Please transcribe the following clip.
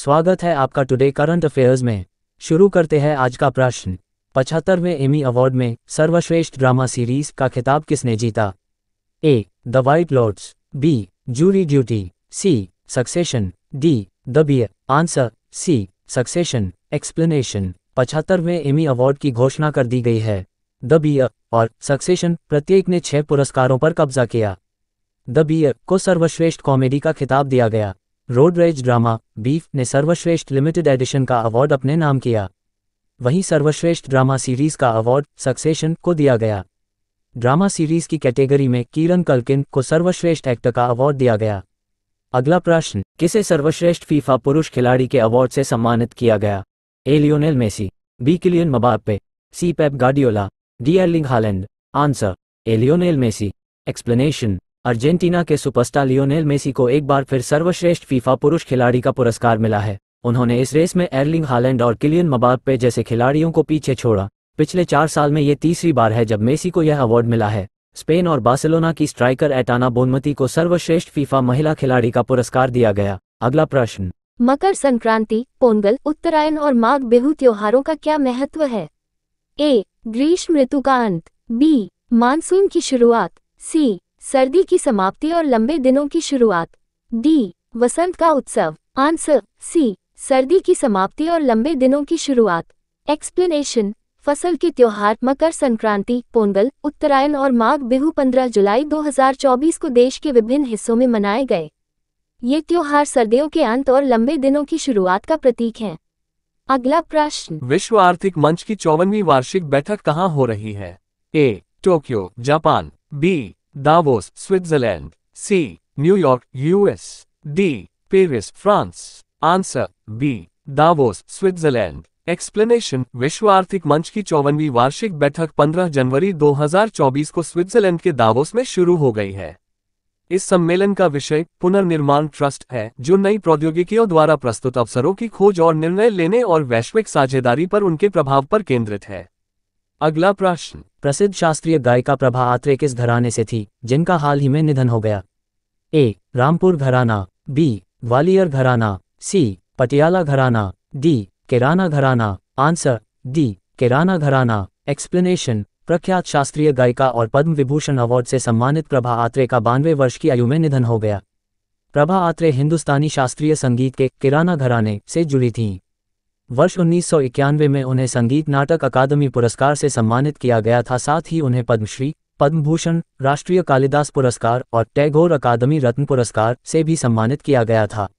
स्वागत है आपका टुडे करंट अफेयर्स में शुरू करते हैं आज का प्रश्न पचहत्तरवें एमी अवार्ड में सर्वश्रेष्ठ ड्रामा सीरीज का खिताब किसने जीता A the white lords B jury duty C succession D the B answer C succession explanation पचहत्तरवें एमी अवार्ड की घोषणा कर दी गई है द बियर और सक्सेशन प्रत्येक ने छह पुरस्कारों पर कब्जा किया द बियर को सर्वश्रेष्ठ कॉमेडी का खिताब दिया गया रोडरेज ड्रामा बीफ ने सर्वश्रेष्ठ लिमिटेड एडिशन का अवार्ड अपने नाम किया वहीं सर्वश्रेष्ठ ड्रामा सीरीज का अवार्ड सक्सेशन को दिया गया ड्रामा सीरीज की कैटेगरी में किरण कलकिन को सर्वश्रेष्ठ एक्टर का अवार्ड दिया गया अगला प्रश्न किसे सर्वश्रेष्ठ फीफा पुरुष खिलाड़ी के अवार्ड से सम्मानित किया गया A Lionel Messi B Kylian Mbappe C Pep Guardiola D Erling Haaland answer A Lionel Messi explanation Argentina के सुपरस्टार लियोनेल मेसी को एक बार फिर सर्वश्रेष्ठ फीफा पुरुष खिलाड़ी का पुरस्कार मिला है उन्होंने इस रेस में एर्लिंग हालैंड और किलियन मबापे जैसे खिलाड़ियों को पीछे छोड़ा पिछले चार साल में ये तीसरी बार है जब मेसी को यह अवार्ड मिला है स्पेन और बार्सिलोना की स्ट्राइकर एटाना बोनमती को सर्वश्रेष्ठ फीफा महिला खिलाड़ी का पुरस्कार दिया गया अगला प्रश्न मकर संक्रांति पोंगल उत्तरायण और माघ बिहू त्योहारों का क्या महत्व है ए ग्रीष्म ऋतु का अंत बी मानसून की शुरुआत सी सर्दी की समाप्ति और लंबे दिनों की शुरुआत डी वसंत का उत्सव आंसर सी सर्दी की समाप्ति और लंबे दिनों की शुरुआत एक्सप्लेनेशन फसल के त्योहार मकर संक्रांति पोंगल उत्तरायण और माघ बिहू 15 जुलाई 2024 को देश के विभिन्न हिस्सों में मनाए गए ये त्योहार सर्दियों के अंत और लंबे दिनों की शुरुआत का प्रतीक हैं अगला प्रश्न विश्व आर्थिक मंच की चौवनवी वार्षिक बैठक कहाँ हो रही है A Tokyo Japan B Davos, Switzerland. C. New York, US. D. Paris, France. Answer B Davos Switzerland explanation विश्व आर्थिक मंच की चौवनवी वार्षिक बैठक 15 जनवरी 2024 को स्विट्जरलैंड के दावोस में शुरू हो गई है इस सम्मेलन का विषय पुनर्निर्माण ट्रस्ट है जो नई प्रौद्योगिकियों द्वारा प्रस्तुत अवसरों की खोज और निर्णय लेने और वैश्विक साझेदारी पर उनके प्रभाव पर केंद्रित है अगला प्रश्न प्रसिद्ध शास्त्रीय गायिका प्रभा आत्रे किस घराने से थी जिनका हाल ही में निधन हो गया ए रामपुर घराना बी ग्वालियर घराना सी पटियाला घराना डी केराना घराना आंसर डी केराना घराना एक्सप्लेनेशन प्रख्यात शास्त्रीय गायिका और पद्म विभूषण अवार्ड से सम्मानित प्रभा आत्रे का बानवे वर्ष की आयु में निधन हो गया प्रभा आत्रे हिंदुस्तानी शास्त्रीय संगीत के किराना घराने से जुड़ी थीं वर्ष उन्नीस में उन्हें संगीत नाटक अकादमी पुरस्कार से सम्मानित किया गया था साथ ही उन्हें पद्मश्री पद्मभूषण राष्ट्रीय कालिदास पुरस्कार और टैगोर अकादमी रत्न पुरस्कार से भी सम्मानित किया गया था